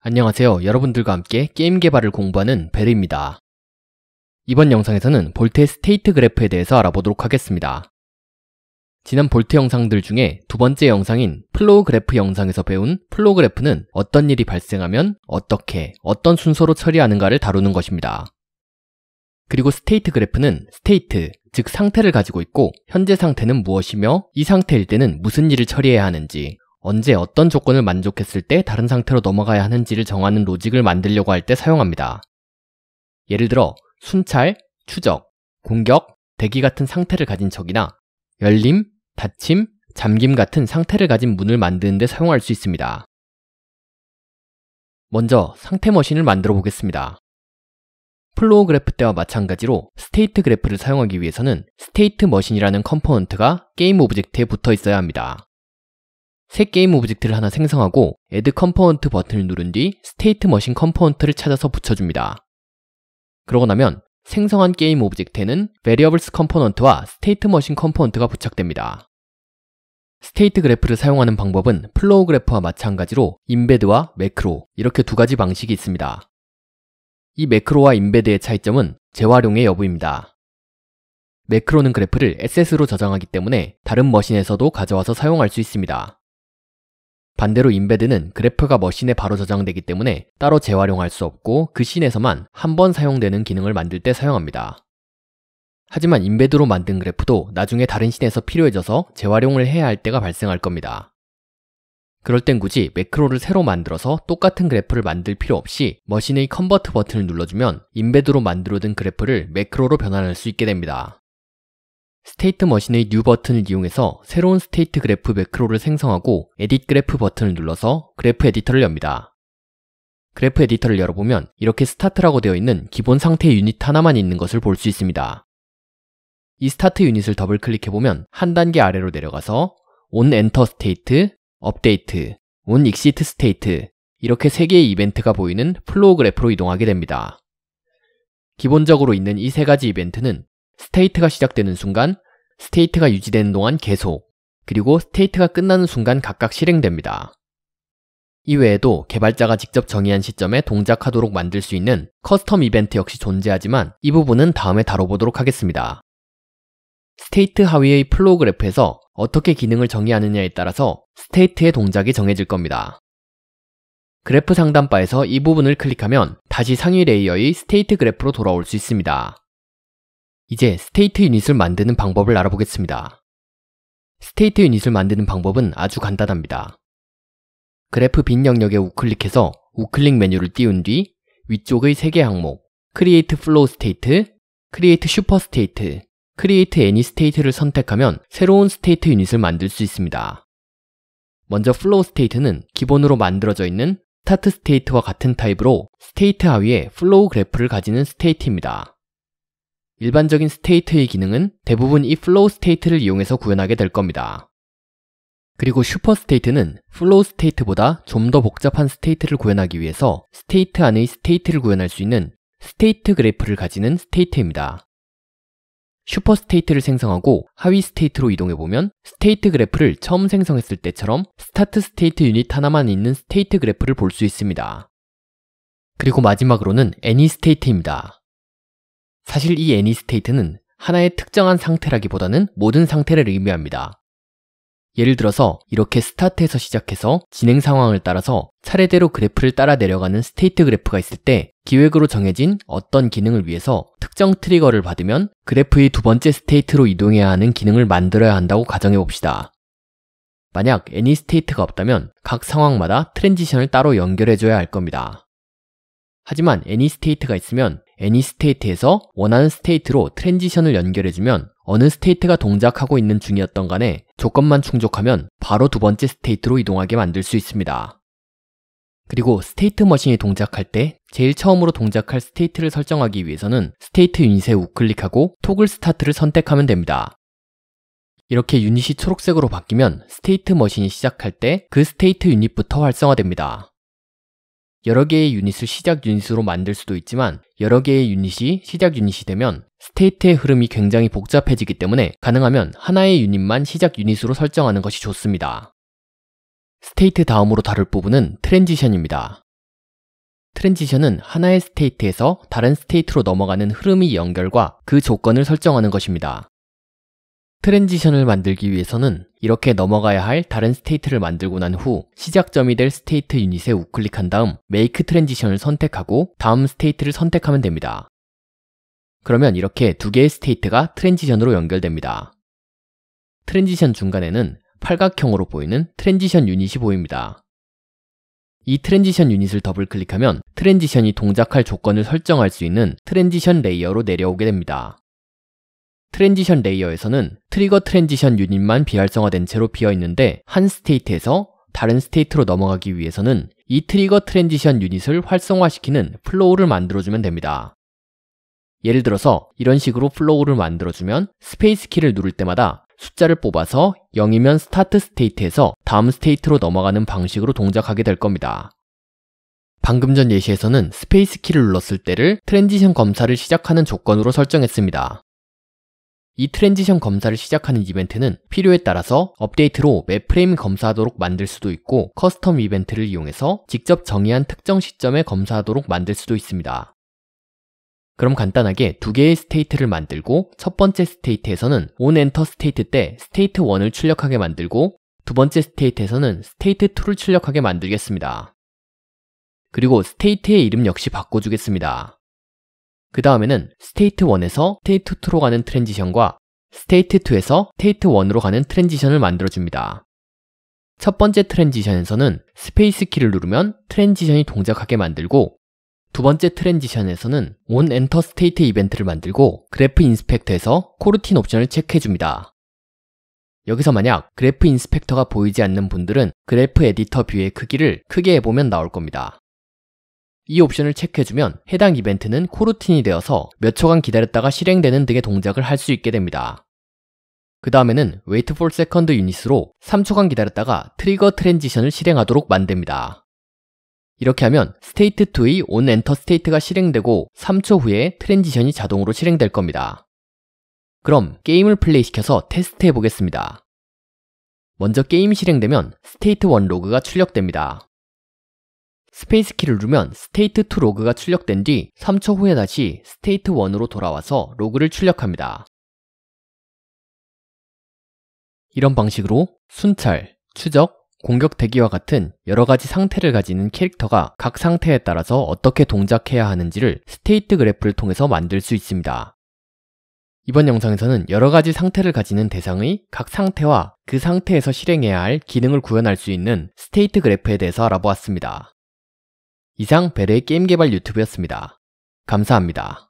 안녕하세요. 여러분들과 함께 게임 개발을 공부하는 베르입니다. 이번 영상에서는 볼트의 스테이트 그래프에 대해서 알아보도록 하겠습니다. 지난 볼트 영상들 중에 두 번째 영상인 플로우 그래프 영상에서 배운 플로우 그래프는 어떤 일이 발생하면 어떻게, 어떤 순서로 처리하는가를 다루는 것입니다. 그리고 스테이트 그래프는 스테이트, 즉 상태를 가지고 있고 현재 상태는 무엇이며 이 상태일 때는 무슨 일을 처리해야 하는지 언제 어떤 조건을 만족했을 때 다른 상태로 넘어가야 하는지를 정하는 로직을 만들려고 할 때 사용합니다. 예를 들어 순찰, 추적, 공격, 대기 같은 상태를 가진 적이나 열림, 닫힘, 잠김 같은 상태를 가진 문을 만드는 데 사용할 수 있습니다. 먼저 상태 머신을 만들어 보겠습니다. 플로우 그래프 때와 마찬가지로 스테이트 그래프를 사용하기 위해서는 스테이트 머신이라는 컴포넌트가 게임 오브젝트에 붙어 있어야 합니다. 새 게임 오브젝트를 하나 생성하고 Add Component 버튼을 누른 뒤 State Machine Component를 찾아서 붙여줍니다. 그러고 나면 생성한 게임 오브젝트에는 Variables 컴포넌트와 State Machine 컴포넌트가 부착됩니다. 스테이트 그래프를 사용하는 방법은 플로우 그래프와 마찬가지로 인베드와 매크로 이렇게 두 가지 방식이 있습니다. 이 매크로와 임베드의 차이점은 재활용의 여부입니다. 매크로는 그래프를 s s 로 저장하기 때문에 다른 머신에서도 가져와서 사용할 수 있습니다. 반대로 임베드는 그래프가 머신에 바로 저장되기 때문에 따로 재활용할 수 없고 그 씬에서만 한 번 사용되는 기능을 만들 때 사용합니다. 하지만 임베드로 만든 그래프도 나중에 다른 씬에서 필요해져서 재활용을 해야 할 때가 발생할 겁니다. 그럴 땐 굳이 매크로를 새로 만들어서 똑같은 그래프를 만들 필요 없이 머신의 컨버트 버튼을 눌러주면 임베드로 만들어둔 그래프를 매크로로 변환할 수 있게 됩니다. 스테이트 머신의 뉴 버튼을 이용해서 새로운 스테이트 그래프 매크로를 생성하고 에딧 그래프 버튼을 눌러서 그래프 에디터를 엽니다. 그래프 에디터를 열어보면 이렇게 스타트라고 되어 있는 기본 상태 유닛 하나만 있는 것을 볼 수 있습니다. 이 스타트 유닛을 더블 클릭해보면 한 단계 아래로 내려가서 on enter state, update, on exit state 이렇게 3개의 이벤트가 보이는 플로우 그래프로 이동하게 됩니다. 기본적으로 있는 이 세 가지 이벤트는 스테이트가 시작되는 순간, 스테이트가 유지되는 동안 계속, 그리고 스테이트가 끝나는 순간 각각 실행됩니다. 이외에도 개발자가 직접 정의한 시점에 동작하도록 만들 수 있는 커스텀 이벤트 역시 존재하지만 이 부분은 다음에 다뤄보도록 하겠습니다. 스테이트 하위의 플로우 그래프에서 어떻게 기능을 정의하느냐에 따라서 스테이트의 동작이 정해질 겁니다. 그래프 상단바에서 이 부분을 클릭하면 다시 상위 레이어의 스테이트 그래프로 돌아올 수 있습니다. 이제 스테이트 유닛을 만드는 방법을 알아보겠습니다. 스테이트 유닛을 만드는 방법은 아주 간단합니다. 그래프 빈 영역에 우클릭해서 우클릭 메뉴를 띄운 뒤 위쪽의 3개 항목 크리에이트 플로우 스테이트, 크리에이트 슈퍼 스테이트, 크리에이트 애니 스테이트를 선택하면 새로운 스테이트 유닛을 만들 수 있습니다. 먼저 플로우 스테이트는 기본으로 만들어져 있는 스타트 스테이트와 같은 타입으로 스테이트 하위에 플로우 그래프를 가지는 스테이트입니다. 일반적인 스테이트의 기능은 대부분 이 플로우 스테이트를 이용해서 구현하게 될 겁니다. 그리고 슈퍼 스테이트는 플로우 스테이트보다 좀 더 복잡한 스테이트를 구현하기 위해서 스테이트 안의 스테이트를 구현할 수 있는 스테이트 그래프를 가지는 스테이트입니다. 슈퍼 스테이트를 생성하고 하위 스테이트로 이동해보면 스테이트 그래프를 처음 생성했을 때처럼 스타트 스테이트 유닛 하나만 있는 스테이트 그래프를 볼 수 있습니다. 그리고 마지막으로는 애니 스테이트입니다. 사실 이 애니 스테이트는 하나의 특정한 상태라기보다는 모든 상태를 의미합니다. 예를 들어서 이렇게 스타트에서 시작해서 진행 상황을 따라서 차례대로 그래프를 따라 내려가는 스테이트 그래프가 있을 때 기획으로 정해진 어떤 기능을 위해서 특정 트리거를 받으면 그래프의 두 번째 스테이트로 이동해야 하는 기능을 만들어야 한다고 가정해 봅시다. 만약 애니 스테이트가 없다면 각 상황마다 트랜지션을 따로 연결해줘야 할 겁니다. 하지만 애니 스테이트가 있으면 any s t a t 에서 원하는 스테이트로 트랜지션을 연결해주면 어느 스테이트가 동작하고 있는 중이었던 간에 조건만 충족하면 바로 두 번째 스테이트로 이동하게 만들 수 있습니다. 그리고 스테이트 머신이 동작할 때 제일 처음으로 동작할 스테이트를 설정하기 위해서는 스테이트 유닛에 우클릭하고 토글 스타트를 선택하면 됩니다. 이렇게 유닛이 초록색으로 바뀌면 스테이트 머신이 시작할 때 그 스테이트 유닛부터 활성화됩니다. 여러 개의 유닛을 시작 유닛으로 만들 수도 있지만 여러 개의 유닛이 시작 유닛이 되면 스테이트의 흐름이 굉장히 복잡해지기 때문에 가능하면 하나의 유닛만 시작 유닛으로 설정하는 것이 좋습니다. 스테이트 다음으로 다룰 부분은 트랜지션입니다. 트랜지션은 하나의 스테이트에서 다른 스테이트로 넘어가는 흐름의 연결과 그 조건을 설정하는 것입니다. 트랜지션을 만들기 위해서는 이렇게 넘어가야 할 다른 스테이트를 만들고 난 후 시작점이 될 스테이트 유닛에 우클릭한 다음 메이크 트랜지션을 선택하고 다음 스테이트를 선택하면 됩니다. 그러면 이렇게 두 개의 스테이트가 트랜지션으로 연결됩니다. 트랜지션 중간에는 팔각형으로 보이는 트랜지션 유닛이 보입니다. 이 트랜지션 유닛을 더블 클릭하면 트랜지션이 동작할 조건을 설정할 수 있는 트랜지션 레이어로 내려오게 됩니다. 트랜지션 레이어에서는 트리거 트랜지션 유닛만 비활성화된 채로 비어 있는데 한 스테이트에서 다른 스테이트로 넘어가기 위해서는 이 트리거 트랜지션 유닛을 활성화시키는 플로우를 만들어주면 됩니다. 예를 들어서 이런 식으로 플로우를 만들어주면 스페이스 키를 누를 때마다 숫자를 뽑아서 0이면 스타트 스테이트에서 다음 스테이트로 넘어가는 방식으로 동작하게 될 겁니다. 방금 전 예시에서는 스페이스 키를 눌렀을 때를 트랜지션 검사를 시작하는 조건으로 설정했습니다. 이 트랜지션 검사를 시작하는 이벤트는 필요에 따라서 업데이트로 맵 프레임 검사하도록 만들 수도 있고 커스텀 이벤트를 이용해서 직접 정의한 특정 시점에 검사하도록 만들 수도 있습니다. 그럼 간단하게 두 개의 스테이트를 만들고 첫 번째 스테이트에서는 onEnter 스테이트 때 스테이트 1을 출력하게 만들고 두 번째 스테이트에서는 스테이트 2를 출력하게 만들겠습니다. 그리고 스테이트의 이름 역시 바꿔주겠습니다. 그 다음에는 스테이트 1에서 스테이트 2로 가는 트랜지션과 스테이트 2에서 스테이트 1으로 가는 트랜지션을 만들어줍니다. 첫 번째 트랜지션에서는 스페이스 키를 누르면 트랜지션이 동작하게 만들고 두 번째 트랜지션에서는 온 엔터 스테이트 이벤트를 만들고 그래프 인스펙터에서 코르틴 옵션을 체크해줍니다. 여기서 만약 그래프 인스펙터가 보이지 않는 분들은 그래프 에디터 뷰의 크기를 크게 해보면 나올 겁니다. 이 옵션을 체크해주면 해당 이벤트는 코루틴이 되어서 몇 초간 기다렸다가 실행되는 등의 동작을 할 수 있게 됩니다. 그 다음에는 Wait for Second 유닛으로 3초간 기다렸다가 트리거 트랜지션을 실행하도록 만듭니다. 이렇게 하면 스테이트 2의 on enter 스테이트가 실행되고 3초 후에 트랜지션이 자동으로 실행될 겁니다. 그럼 게임을 플레이시켜서 테스트해 보겠습니다. 먼저 게임이 실행되면 스테이트 1 로그가 출력됩니다. 스페이스 키를 누르면 스테이트 2 로그가 출력된 뒤 3초 후에 다시 스테이트 1으로 돌아와서 로그를 출력합니다. 이런 방식으로 순찰, 추적, 공격 대기와 같은 여러 가지 상태를 가지는 캐릭터가 각 상태에 따라서 어떻게 동작해야 하는지를 스테이트 그래프를 통해서 만들 수 있습니다. 이번 영상에서는 여러 가지 상태를 가지는 대상의 각 상태와 그 상태에서 실행해야 할 기능을 구현할 수 있는 스테이트 그래프에 대해서 알아보았습니다. 이상 베레의 게임 개발 유튜브였습니다. 감사합니다.